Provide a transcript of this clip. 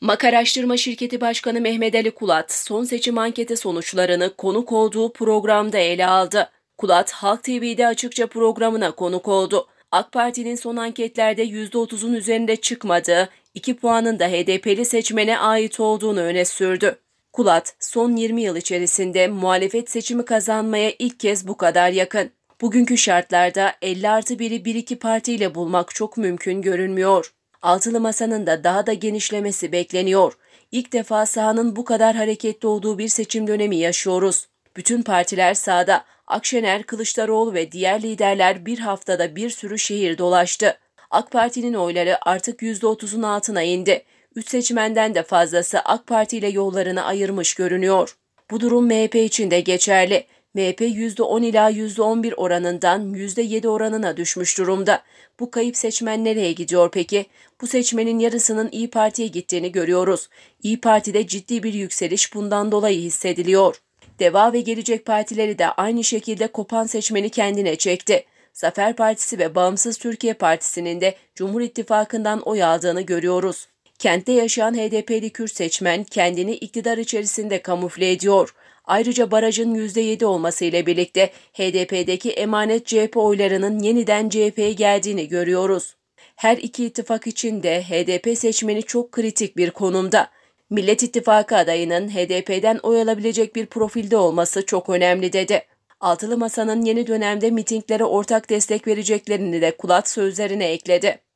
MAK Araştırma Şirketi Başkanı Mehmet Ali Kulat, son seçim anketi sonuçlarını konuk olduğu programda ele aldı. Kulat, Halk TV'de açıkça programına konuk oldu. AK Parti'nin son anketlerde %30'un üzerinde çıkmadığı, 2 puanın da HDP'li seçmene ait olduğunu öne sürdü. Kulat, son 20 yıl içerisinde muhalefet seçimi kazanmaya ilk kez bu kadar yakın. Bugünkü şartlarda 50 artı 1'i 1 iki partiyle bulmak çok mümkün görünmüyor. Altılı masanın da daha da genişlemesi bekleniyor. İlk defa sahanın bu kadar hareketli olduğu bir seçim dönemi yaşıyoruz. Bütün partiler sahada. Akşener, Kılıçdaroğlu ve diğer liderler bir haftada bir sürü şehir dolaştı. AK Parti'nin oyları artık %30'un altına indi. Üç seçmenden de fazlası AK Parti ile yollarını ayırmış görünüyor. Bu durum MHP için de geçerli. MHP %10 ila %11 oranından %7 oranına düşmüş durumda. Bu kayıp seçmen nereye gidiyor peki? Bu seçmenin yarısının İyi Parti'ye gittiğini görüyoruz. İyi Parti'de ciddi bir yükseliş bundan dolayı hissediliyor. Deva ve Gelecek Partileri de aynı şekilde kopan seçmeni kendine çekti. Zafer Partisi ve Bağımsız Türkiye Partisi'nin de Cumhur İttifakı'ndan oy aldığını görüyoruz. Kentte yaşayan HDP'li Kürt seçmen kendini iktidar içerisinde kamufle ediyor. Ayrıca barajın %7 olması ile birlikte HDP'deki emanet CHP oylarının yeniden CHP'ye geldiğini görüyoruz. Her iki ittifak için de HDP seçmeni çok kritik bir konumda. Millet İttifakı adayının HDP'den oy alabilecek bir profilde olması çok önemli dedi. Altılı Masa'nın yeni dönemde mitinglere ortak destek vereceklerini de Kulat sözlerine ekledi.